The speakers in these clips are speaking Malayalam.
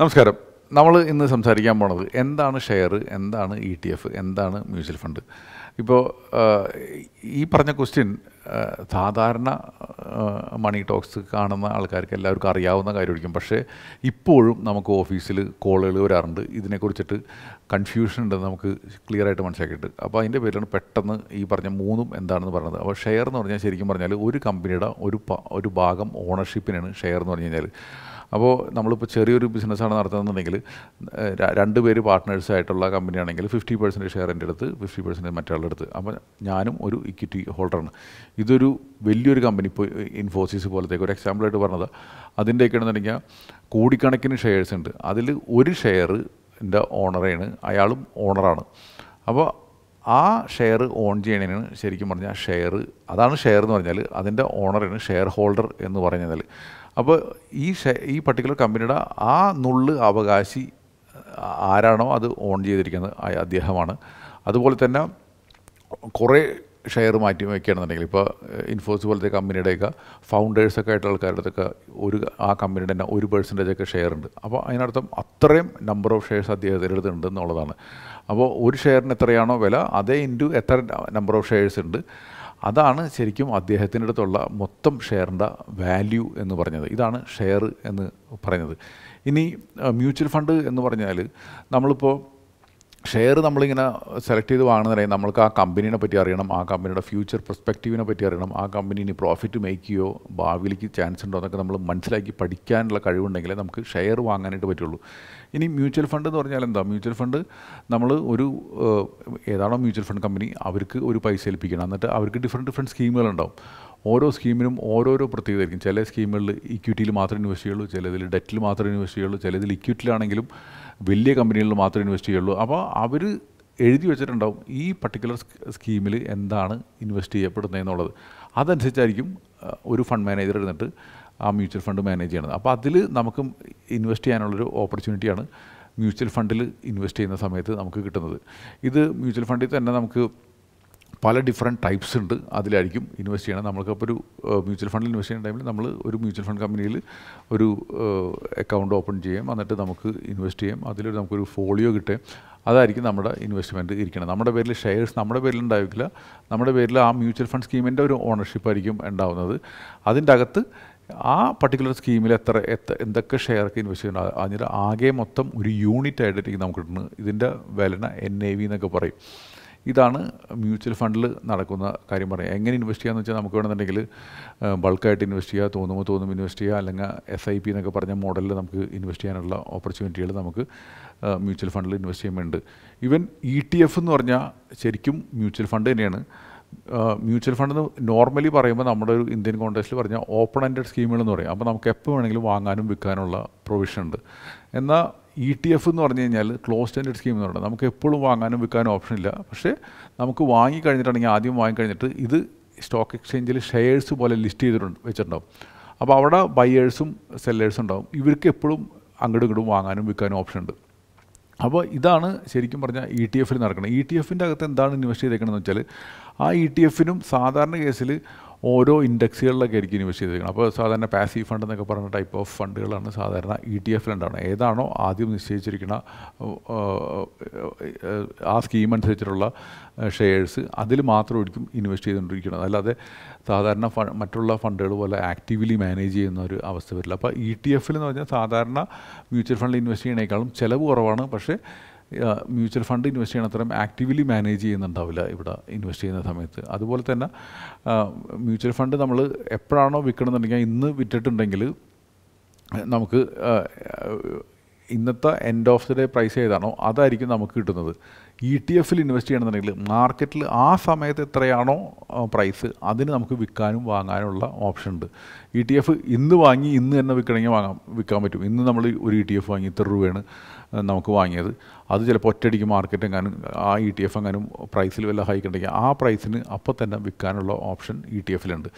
നമസ്കാരം നമ്മൾ ഇന്ന് സംസാരിക്കാൻ പോണത് എന്താണ് ഷെയർ എന്താണ് ഇ ടി എഫ് എന്താണ് മ്യൂച്വൽ ഫണ്ട് ഇപ്പോൾ ഈ പറഞ്ഞ ക്വസ്റ്റ്യൻ സാധാരണ മണി ടോക്സ് കാണുന്ന ആൾക്കാർക്ക് എല്ലാവർക്കും അറിയാവുന്ന കാര്യമായിരിക്കും പക്ഷേ ഇപ്പോഴും നമുക്ക് ഓഫീസിൽ കോളുകൾ വരാറുണ്ട് ഇതിനെക്കുറിച്ചിട്ട് കൺഫ്യൂഷൻ ഉണ്ടെന്ന് നമുക്ക് ക്ലിയർ ആയിട്ട് മനസ്സിലാക്കിയിട്ട് അപ്പോൾ അതിൻ്റെ പേരിലാണ് പെട്ടെന്ന് ഈ പറഞ്ഞ മൂന്നും എന്താണെന്ന് പറഞ്ഞത് അപ്പോൾ ഷെയർ എന്ന് പറഞ്ഞാൽ ശരിക്കും പറഞ്ഞാൽ ഒരു കമ്പനിയുടെ ഒരു ഒരു ഭാഗം ഓണർഷിപ്പിനാണ് ഷെയർ എന്ന് പറഞ്ഞു കഴിഞ്ഞാൽ അപ്പോൾ നമ്മളിപ്പോൾ ചെറിയൊരു ബിസിനസ്സാണ് നടത്തുന്നതെന്നുണ്ടെങ്കിൽ രണ്ട് പേര് പാർട്ട്നേഴ്സായിട്ടുള്ള കമ്പനിയാണെങ്കിൽ ഫിഫ്റ്റി പെർസെൻറ്റ് ഷെയർ എൻ്റെ അടുത്ത് ഫിഫ്റ്റി പെർസെൻറ്റ് മറ്റൊരാളുടെ അടുത്ത് അപ്പോൾ ഞാനും ഒരു ഇക്വിറ്റി ഹോൾഡറാണ് ഇതൊരു വലിയൊരു കമ്പനി ഇപ്പോൾ ഇൻഫോസിസ് പോലത്തേക്ക് ഒരു എക്സാമ്പിളായിട്ട് പറഞ്ഞത് അതിൻ്റെയൊക്കെ ആണെന്നുണ്ടെങ്കിൽ കോടിക്കണക്കിന് ഷെയർസ് ഉണ്ട് അതിൽ ഒരു ഷെയർ എൻ്റെ ഓണറാണ് അയാളും ഓണറാണ് അപ്പോൾ ആ ഷെയർ ഓൺ ചെയ്യണേനാണ് ശരിക്കും പറഞ്ഞാൽ ഷെയർ അതാണ് ഷെയർ എന്ന് പറഞ്ഞാൽ അതിൻ്റെ ഓണറാണ് ഷെയർ ഹോൾഡർ എന്ന് പറഞ്ഞാൽ അപ്പോൾ ഈ ഈ പർട്ടിക്കുലർ കമ്പനിയുടെ ആ നുള്ള് അവകാശി ആരാണോ അത് ഓൺ ചെയ്തിരിക്കുന്നത് അദ്ദേഹമാണ് അതുപോലെ തന്നെ കുറേ ഷെയർ മാറ്റി വയ്ക്കുകയാണെന്നുണ്ടെങ്കിൽ ഇപ്പോൾ ഇൻഫോസ് പോലത്തെ കമ്പനിയുടെയൊക്കെ ഫൗണ്ടേഴ്സൊക്കെ ആയിട്ടുള്ള ആൾക്കാരുടെയൊക്കെ ഒരു ആ കമ്പനിയുടെ തന്നെ ഒരു പേഴ്സൻറ്റേജ് ഒക്കെ ഷെയർ ഉണ്ട് അപ്പോൾ അതിനർത്ഥം അത്രയും നമ്പർ ഓഫ് ഷെയർസ് അദ്ദേഹത്തിൻ്റെ അടുത്ത് ഉണ്ട് എന്നുള്ളതാണ് അപ്പോൾ ഒരു ഷെയറിന് എത്രയാണോ വില അതേ ഇൻറ്റു എത്ര നമ്പർ ഓഫ് ഷെയർസ് ഉണ്ട് അതാണ് ശരിക്കും അദ്ദേഹത്തിൻ്റെ അടുത്തുള്ള മൊത്തം ഷെയറിൻ്റെ വാല്യൂ എന്ന് പറഞ്ഞത് ഇതാണ് ഷെയർ എന്ന് പറഞ്ഞത് ഇനി മ്യൂച്വൽ ഫണ്ട് എന്ന് പറഞ്ഞാൽ നമ്മളിപ്പോൾ ഷെയർ നമ്മളിങ്ങനെ സെലക്ട് ചെയ്ത് വാങ്ങുന്നതിനായി നമ്മൾക്ക് ആ കമ്പനീനെ പറ്റി അറിയണം ആ കമ്പനിയുടെ ഫ്യൂച്ചർ പെർസ്പെക്റ്റീവിനെ പറ്റി അറിയണം ആ കമ്പനി ഇനി പ്രോഫിറ്റ് ചെയ്യുമോ ഭാവിയിലേക്ക് ചാൻസ് ഉണ്ടോ എന്നൊക്കെ നമ്മൾ മനസ്സിലാക്കി പഠിക്കാനുള്ള കഴിവുണ്ടെങ്കിലേ നമുക്ക് ഷെയർ വാങ്ങാനായിട്ട് പറ്റുള്ളൂ ഇനി മ്യൂച്വൽ ഫണ്ട് എന്ന് പറഞ്ഞാൽ എന്താ മ്യൂച്വൽ ഫണ്ട് നമ്മൾ ഒരു ഏതാണോ മ്യൂച്വൽ ഫണ്ട് കമ്പനി അവർക്ക് ഒരു പൈസ ഏൽപ്പിക്കണം എന്നിട്ട് അവർക്ക് ഡിഫറെൻറ്റ് ഡിഫറെൻറ്റ് സ്കീമുകളുണ്ടാവും ഓരോ സ്കീമിനും ഓരോരോ പ്രത്യേകതയായിരിക്കും ചില സ്കീമുകളിൽ ഇക്വിറ്റിയിൽ മാത്രം ഇൻവെസ്റ്റ് ചെയ്യുള്ളൂ ചിലതിൽ ഡെറ്റിൽ മാത്രം ഇൻവെസ്റ്റ് ചെയ്യുള്ളൂ ചിലതിൽ ഇക്വിറ്റിലാണെങ്കിലും വലിയ കമ്പനികളിൽ മാത്രമേ ഇൻവെസ്റ്റ് ചെയ്യുള്ളൂ അപ്പോൾ അവർ എഴുതി വെച്ചിട്ടുണ്ടാവും ഈ പർട്ടിക്കുലർ സ്കീമിൽ എന്താണ് ഇൻവെസ്റ്റ് ചെയ്യപ്പെടുന്നതെന്നുള്ളത് അതനുസരിച്ചായിരിക്കും ഒരു ഫണ്ട് മാനേജർ ഇരുന്നിട്ട് ആ മ്യൂച്വൽ ഫണ്ട് മാനേജ് ചെയ്യണത് അപ്പോൾ അതിൽ നമുക്ക് ഇൻവെസ്റ്റ് ചെയ്യാനുള്ളൊരു ഓപ്പർച്യൂണിറ്റിയാണ് മ്യൂച്വൽ ഫണ്ടിൽ ഇൻവെസ്റ്റ് ചെയ്യുന്ന സമയത്ത് നമുക്ക് കിട്ടുന്നത് ഇത് മ്യൂച്വൽ ഫണ്ടിൽ തന്നെ നമുക്ക് പല ഡിഫറെൻറ്റ് ടൈപ്സ് ഉണ്ട് അതിലായിരിക്കും ഇൻവെസ്റ്റ് ചെയ്യണം നമ്മൾക്കിപ്പോൾ ഒരു മ്യൂച്വൽ ഫണ്ടിൽ ഇൻവെസ്റ്റ് ചെയ്യുന്ന ടൈമിൽ നമ്മൾ ഒരു മ്യൂച്വൽ ഫണ്ട് കമ്പനിയിൽ ഒരു അക്കൗണ്ട് ഓപ്പൺ ചെയ്യാം എന്നിട്ട് നമുക്ക് ഇൻവെസ്റ്റ് ചെയ്യാം അതിലൊരു നമുക്കൊരു ഫോളിയോ കിട്ടുകയും അതായിരിക്കും നമ്മുടെ ഇൻവെസ്റ്റ്മെൻറ്റ് ഇരിക്കണം നമ്മുടെ പേരിൽ ഷെയർസ് നമ്മുടെ പേരിൽ ഉണ്ടാവില്ല നമ്മുടെ പേരിൽ ആ മ്യൂച്വൽ ഫണ്ട് സ്കീമിൻ്റെ ഒരു ഓണർഷിപ്പ് ആയിരിക്കും ഉണ്ടാവുന്നത് അതിൻ്റെ അകത്ത് ആ പർട്ടിക്കുലർ സ്കീമിൽ എത്ര എത്ര എന്തൊക്കെ ഷെയർക്ക് ഇൻവെസ്റ്റ് ചെയ്യണം അതിൻ്റെ ആകെ മൊത്തം ഒരു യൂണിറ്റ് ആയിട്ടായിരിക്കും നമുക്ക് കിട്ടുന്നത് ഇതിൻ്റെ വിലന എൻ എ വി എന്നൊക്കെ പറയും ഇതാണ് മ്യൂച്വൽ ഫണ്ടിൽ നടക്കുന്ന കാര്യം പറയാം എങ്ങനെ ഇൻവെസ്റ്റ് ചെയ്യാന്ന് വെച്ചാൽ നമുക്ക് വേണമെന്നുണ്ടെങ്കിൽ ബൾക്കായിട്ട് ഇൻവെസ്റ്റ് ചെയ്യുക തോന്നുമ്പോൾ തോന്നുമ്പോൾ ഇൻവെസ്റ്റ് ചെയ്യുക അല്ലെങ്കിൽ എസ് ഐ പി എന്നൊക്കെ പറഞ്ഞ മോഡലിൽ നമുക്ക് ഇൻവെസ്റ്റ് ചെയ്യാനുള്ള ഓപ്പർച്യൂണിറ്റികൾ നമുക്ക് മ്യൂച്വൽ ഫണ്ടിൽ ഇൻവെസ്റ്റ് ചെയ്യുന്നുണ്ട് ഈവൻ ഇ ടി എഫ് എന്ന് പറഞ്ഞാൽ ശരിക്കും മ്യൂച്വൽ ഫണ്ട് തന്നെയാണ് മ്യൂച്വൽ ഫണ്ട് എന്ന് നോർമലി പറയുമ്പോൾ നമ്മുടെ ഒരു ഇന്ത്യൻ കോൺടെക്സ്റ്റിൽ പറഞ്ഞാൽ ഓപ്പൺ എൻഡഡ് സ്കീമുകൾ എന്ന് പറയും അപ്പോൾ നമുക്ക് എപ്പോൾ വേണമെങ്കിലും വാങ്ങാനും വിൽക്കാനുള്ള പ്രൊവിഷൻ ഉണ്ട് എന്നാൽ ഇ ടി എഫ് എന്ന് പറഞ്ഞു കഴിഞ്ഞാൽ ക്ലോസ് സ്റ്റാൻഡേർഡ് സ്കീം എന്ന് പറയുന്നത് നമുക്ക് എപ്പോഴും വാങ്ങാനും വിൽക്കാനും ഓപ്ഷൻ ഇല്ല പക്ഷേ നമുക്ക് വാങ്ങി ആദ്യം വാങ്ങിക്കഴിഞ്ഞിട്ട് കഴിഞ്ഞിട്ട് ഇത് സ്റ്റോക്ക് എക്സ്ചേഞ്ചിൽ ഷെയർസ് പോലെ ലിസ്റ്റ് ചെയ്തിട്ടുണ്ട് വെച്ചിട്ടുണ്ടാവും അപ്പോൾ അവിടെ ബയേഴ്സും സെല്ലേഴ്സും ഉണ്ടാവും ഇവർക്ക് എപ്പോഴും അങ്ങോട്ടും ഇങ്ങോട്ടും വാങ്ങാനും വിൽക്കാനും ഓപ്ഷൻ ഉണ്ട് അപ്പോൾ ഇതാണ് ശരിക്കും പറഞ്ഞാൽ ഇ ടി എഫിൽ നടക്കുന്നത് ഇ e ടി എഫിൻ്റെ അകത്ത് എന്താണ് ഇൻവെസ്റ്റ് ചെയ്തേക്കണമെന്ന് വെച്ചാൽ ആ ഇ e ടി എഫിനും സാധാരണ കേസിൽ ഓരോ ഇൻഡെക്സുകളിലൊക്കെ ആയിരിക്കും ഇൻവെസ്റ്റ് ചെയ്തിരിക്കുന്നത് അപ്പോൾ സാധാരണ പാസീവ് ഫണ്ട് എന്നൊക്കെ പറഞ്ഞ ടൈപ്പ് ഓഫ് ഫണ്ടുകളാണ് സാധാരണ ഇ ടി എഫിൽ ഉണ്ടാവുന്നത് ഏതാണോ ആദ്യം നിശ്ചയിച്ചിരിക്കുന്ന ആ സ്കീം അനുസരിച്ചിട്ടുള്ള ഷെയർസ് അതിൽ മാത്രമായിരിക്കും ഇൻവെസ്റ്റ് ചെയ്തുകൊണ്ടിരിക്കുന്നത് അല്ലാതെ സാധാരണ മറ്റുള്ള ഫണ്ടുകൾ പോലെ ആക്റ്റീവ്ലി മാനേജ് ചെയ്യുന്ന ഒരു അവസ്ഥ വരില്ല അപ്പോൾ ഇ ടി എഫിൽ എന്ന് പറഞ്ഞാൽ സാധാരണ മ്യൂച്വൽ ഫണ്ടിൽ ഇൻവെസ്റ്റ് ചെയ്യണേക്കാളും ചിലവ് കുറവാണ് പക്ഷേ മ്യൂച്വൽ ഫണ്ട് ഇൻവെസ്റ്റ് ചെയ്യണ അത്രയും ആക്റ്റീവ്ലി മാനേജ് ചെയ്യുന്നുണ്ടാവില്ല ഇവിടെ ഇൻവെസ്റ്റ് ചെയ്യുന്ന സമയത്ത് അതുപോലെ തന്നെ മ്യൂച്വൽ ഫണ്ട് നമ്മൾ എപ്പോഴാണോ വിൽക്കണമെന്നുണ്ടെങ്കിൽ ഇന്ന് വിറ്റിട്ടുണ്ടെങ്കിൽ നമുക്ക് ഇന്നത്തെ end of the day price ഏതാണോ അതായിരിക്കും നമുക്ക് കിട്ടുന്നത് ഇ ടി എഫിൽ ഇൻവെസ്റ്റ് ചെയ്യണമെന്നുണ്ടെങ്കിൽ മാർക്കറ്റിൽ ആ സമയത്ത് എത്രയാണോ പ്രൈസ് അതിന് നമുക്ക് വിൽക്കാനും വാങ്ങാനുമുള്ള ഓപ്ഷൻ ഉണ്ട് ഇ ടി എഫ് ഇന്ന് വാങ്ങി ഇന്ന് തന്നെ വിൽക്കണമെങ്കിൽ വാങ്ങാം വിൽക്കാൻ പറ്റും ഇന്ന് നമ്മൾ ഒരു ഇ ടി എഫ് വാങ്ങി ഇത്ര രൂപയാണ് നമുക്ക് വാങ്ങിയത് അത് ചിലപ്പോൾ ഒറ്റയടിക്ക് മാർക്കറ്റ് എങ്ങാനും ആ ഇ ടി എഫ് എങ്ങാനും പ്രൈസിൽ വല്ല ഹൈക്കുണ്ടെങ്കിൽ ആ പ്രൈസിന് അപ്പോൾ തന്നെ വിൽക്കാനുള്ള ഓപ്ഷൻ ഇ e ടി എഫിലുണ്ട്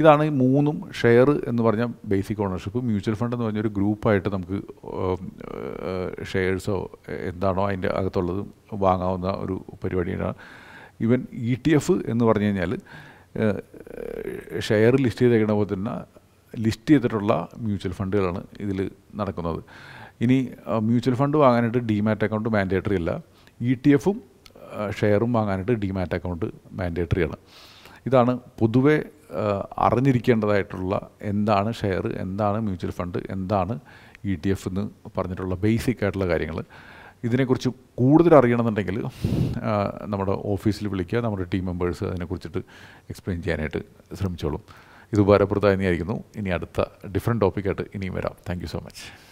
ഇതാണ് ഈ മൂന്നും ഷെയർ എന്ന് പറഞ്ഞ ബേസിക് ഓണർഷിപ്പ് മ്യൂച്വൽ ഫണ്ട് എന്ന് പറഞ്ഞൊരു ഗ്രൂപ്പായിട്ട് നമുക്ക് ഷെയർസോ എന്താണോ അതിൻ്റെ അകത്തുള്ളതും വാങ്ങാവുന്ന ഒരു പരിപാടിയാണ് ഈവൻ ഇ ടി എഫ് എന്ന് പറഞ്ഞു കഴിഞ്ഞാൽ ഷെയർ ലിസ്റ്റ് ചെയ്തേക്കുന്ന പോലെ തന്നെ ലിസ്റ്റ് ചെയ്തിട്ടുള്ള മ്യൂച്വൽ ഫണ്ടുകളാണ് ഇതിൽ നടക്കുന്നത് ഇനി മ്യൂച്വൽ ഫണ്ട് വാങ്ങാനായിട്ട് ഡിമാറ്റ് അക്കൗണ്ട് മാൻഡേറ്ററി അല്ല ഇ ടി എഫും ഷെയറും വാങ്ങാനായിട്ട് ഡിമാറ്റ് അക്കൗണ്ട് മാൻഡേറ്ററിയാണ് ഇതാണ് പൊതുവെ അറിഞ്ഞിരിക്കേണ്ടതായിട്ടുള്ള എന്താണ് ഷെയർ എന്താണ് മ്യൂച്വൽ ഫണ്ട് എന്താണ് ഇ ടി എഫ് എന്ന് പറഞ്ഞിട്ടുള്ള ബേസിക് ആയിട്ടുള്ള കാര്യങ്ങൾ ഇതിനെക്കുറിച്ച് കൂടുതൽ അറിയണമെന്നുണ്ടെങ്കിൽ നമ്മുടെ ഓഫീസിൽ വിളിക്കുക നമ്മുടെ ടീം മെമ്പേഴ്സ് അതിനെക്കുറിച്ചിട്ട് എക്സ്പ്ലെയിൻ ചെയ്യാനായിട്ട് ശ്രമിച്ചോളും ഇത് ഉപകാരപ്രദമായി ആയിരിക്കുന്നു ഇനി അടുത്ത ഡിഫറെൻറ്റ് ടോപ്പിക്കായിട്ട് ഇനിയും വരാം താങ്ക് സോ മച്ച്